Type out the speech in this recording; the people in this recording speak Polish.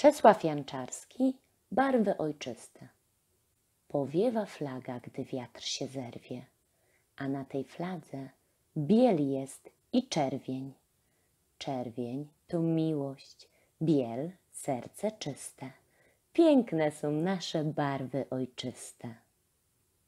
Czesław Janczarski, barwy ojczyste. Powiewa flaga, gdy wiatr się zerwie, a na tej fladze biel jest i czerwień. Czerwień to miłość, biel serce czyste. Piękne są nasze barwy ojczyste.